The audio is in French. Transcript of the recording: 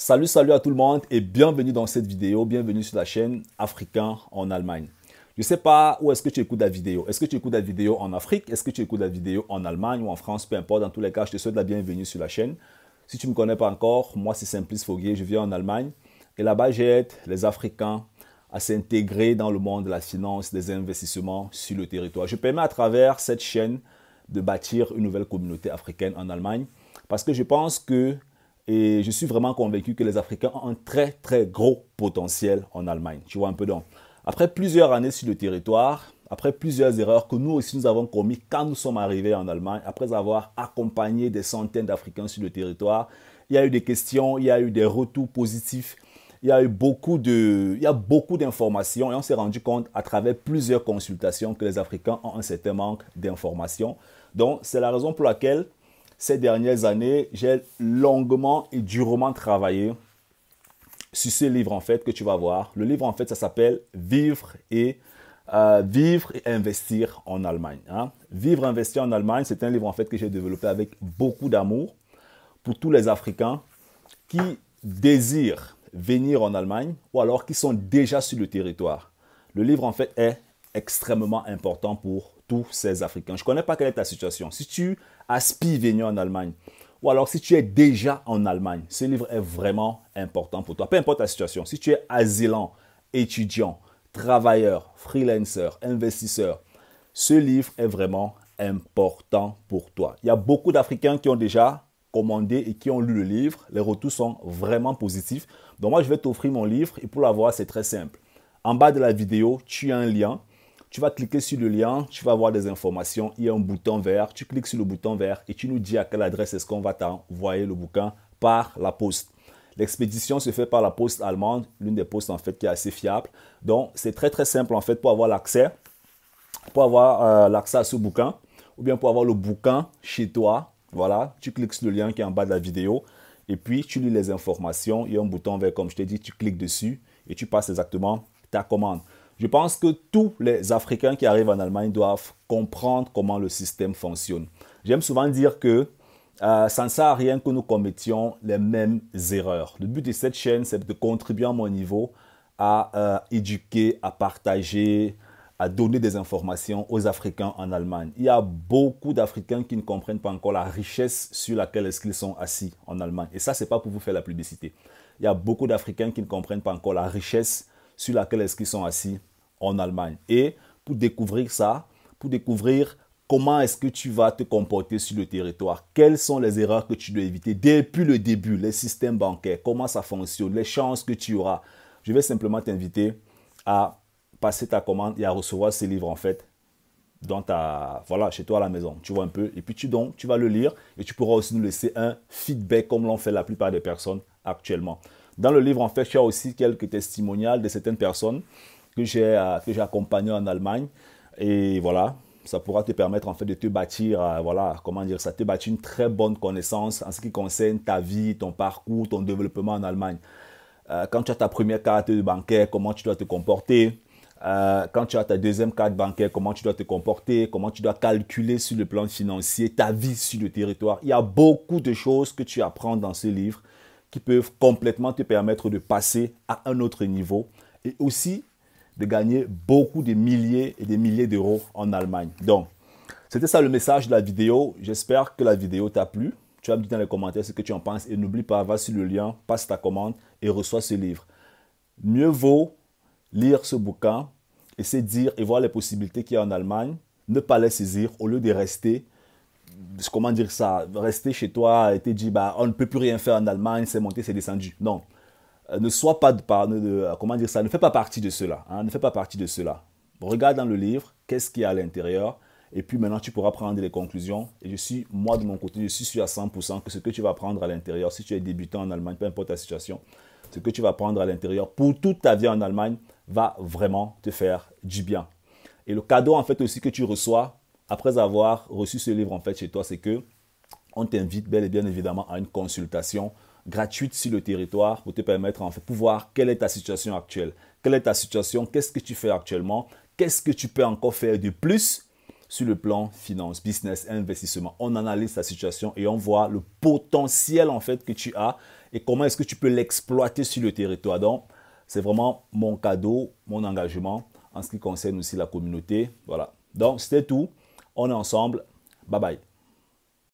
Salut, salut à tout le monde et bienvenue dans cette vidéo, bienvenue sur la chaîne Africain en Allemagne. Je ne sais pas où est-ce que tu écoutes la vidéo. Est-ce que tu écoutes la vidéo en Afrique Est-ce que tu écoutes la vidéo en Allemagne ou en France Peu importe, dans tous les cas, je te souhaite la bienvenue sur la chaîne. Si tu ne me connais pas encore, moi c'est Simplice Foguier, je viens en Allemagne et là-bas j'aide les Africains à s'intégrer dans le monde de la finance, des investissements sur le territoire. Je permets à travers cette chaîne de bâtir une nouvelle communauté africaine en Allemagne parce que je pense que et je suis vraiment convaincu que les Africains ont un très très gros potentiel en Allemagne. Tu vois un peu donc. Après plusieurs années sur le territoire, après plusieurs erreurs que nous aussi nous avons commises quand nous sommes arrivés en Allemagne, après avoir accompagné des centaines d'Africains sur le territoire, il y a eu des questions, il y a eu des retours positifs, il y a eu beaucoup de, il y a beaucoup d'informations et on s'est rendu compte à travers plusieurs consultations que les Africains ont un certain manque d'informations. Donc c'est la raison pour laquelle ces dernières années, j'ai longuement et durement travaillé sur ce livre en fait que tu vas voir. Le livre en fait, ça s'appelle Vivre et euh, Vivre et investir en Allemagne. Hein. Vivre et investir en Allemagne, c'est un livre en fait que j'ai développé avec beaucoup d'amour pour tous les Africains qui désirent venir en Allemagne ou alors qui sont déjà sur le territoire. Le livre en fait est extrêmement important pour tous ces Africains. Je ne connais pas quelle est ta situation. Si tu aspires venir en Allemagne, ou alors si tu es déjà en Allemagne, ce livre est vraiment important pour toi. Peu importe ta situation, si tu es asilant, étudiant, travailleur, freelancer, investisseur, ce livre est vraiment important pour toi. Il y a beaucoup d'Africains qui ont déjà commandé et qui ont lu le livre. Les retours sont vraiment positifs. Donc moi, je vais t'offrir mon livre et pour l'avoir, c'est très simple. En bas de la vidéo, tu as un lien. Tu vas cliquer sur le lien, tu vas avoir des informations. Il y a un bouton vert. Tu cliques sur le bouton vert et tu nous dis à quelle adresse est-ce qu'on va t'envoyer le bouquin par la poste. L'expédition se fait par la poste allemande, l'une des postes en fait qui est assez fiable. Donc c'est très très simple en fait pour avoir l'accès, pour avoir euh, l'accès à ce bouquin ou bien pour avoir le bouquin chez toi. Voilà, tu cliques sur le lien qui est en bas de la vidéo et puis tu lis les informations. Il y a un bouton vert comme je t'ai dit, tu cliques dessus et tu passes exactement ta commande. Je pense que tous les Africains qui arrivent en Allemagne doivent comprendre comment le système fonctionne. J'aime souvent dire que sans euh, ça rien que nous commettions les mêmes erreurs. Le but de cette chaîne, c'est de contribuer à mon niveau à euh, éduquer, à partager, à donner des informations aux Africains en Allemagne. Il y a beaucoup d'Africains qui ne comprennent pas encore la richesse sur laquelle est-ce qu'ils sont assis en Allemagne. Et ça, ce n'est pas pour vous faire la publicité. Il y a beaucoup d'Africains qui ne comprennent pas encore la richesse sur laquelle est-ce qu'ils sont assis en Allemagne. Et pour découvrir ça, pour découvrir comment est-ce que tu vas te comporter sur le territoire, quelles sont les erreurs que tu dois éviter depuis le début, les systèmes bancaires, comment ça fonctionne, les chances que tu auras. Je vais simplement t'inviter à passer ta commande et à recevoir ce livres en fait dans ta, voilà, chez toi à la maison. Tu vois un peu. Et puis tu, donnes, tu vas le lire et tu pourras aussi nous laisser un feedback comme l'ont fait la plupart des personnes actuellement. Dans le livre, en fait, tu as aussi quelques testimoniales de certaines personnes que j'ai euh, accompagnées en Allemagne. Et voilà, ça pourra te permettre en fait de te bâtir, euh, voilà, comment dire, ça te bâtit une très bonne connaissance en ce qui concerne ta vie, ton parcours, ton développement en Allemagne. Euh, quand tu as ta première carte de bancaire, comment tu dois te comporter, euh, quand tu as ta deuxième carte bancaire, comment tu dois te comporter, comment tu dois calculer sur le plan financier ta vie sur le territoire. Il y a beaucoup de choses que tu apprends dans ce livre qui peuvent complètement te permettre de passer à un autre niveau et aussi de gagner beaucoup de milliers et des milliers d'euros en Allemagne. Donc, c'était ça le message de la vidéo. J'espère que la vidéo t'a plu. Tu vas me dire dans les commentaires ce que tu en penses et n'oublie pas, va sur le lien, passe ta commande et reçois ce livre. Mieux vaut lire ce bouquin, essayer de dire et voir les possibilités qu'il y a en Allemagne, ne pas les saisir au lieu de rester comment dire ça, rester chez toi et te dire, bah, on ne peut plus rien faire en Allemagne, c'est monté, c'est descendu. Non. Euh, ne sois pas de, de, euh, comment dire ça, ne fais pas partie de cela. Hein, ne fais pas partie de cela. Regarde dans le livre, qu'est-ce qu'il y a à l'intérieur. Et puis maintenant, tu pourras prendre les conclusions. Et je suis, moi de mon côté, je suis sûr à 100% que ce que tu vas prendre à l'intérieur, si tu es débutant en Allemagne, peu importe ta situation, ce que tu vas prendre à l'intérieur pour toute ta vie en Allemagne, va vraiment te faire du bien. Et le cadeau en fait aussi que tu reçois après avoir reçu ce livre en fait chez toi, c'est que on t'invite bel et bien évidemment à une consultation gratuite sur le territoire pour te permettre en fait de voir quelle est ta situation actuelle, quelle est ta situation, qu'est-ce que tu fais actuellement, qu'est-ce que tu peux encore faire de plus sur le plan finance, business, investissement. On analyse ta situation et on voit le potentiel en fait que tu as et comment est-ce que tu peux l'exploiter sur le territoire. Donc, c'est vraiment mon cadeau, mon engagement en ce qui concerne aussi la communauté. Voilà. Donc, c'était tout. On est ensemble. Bye bye.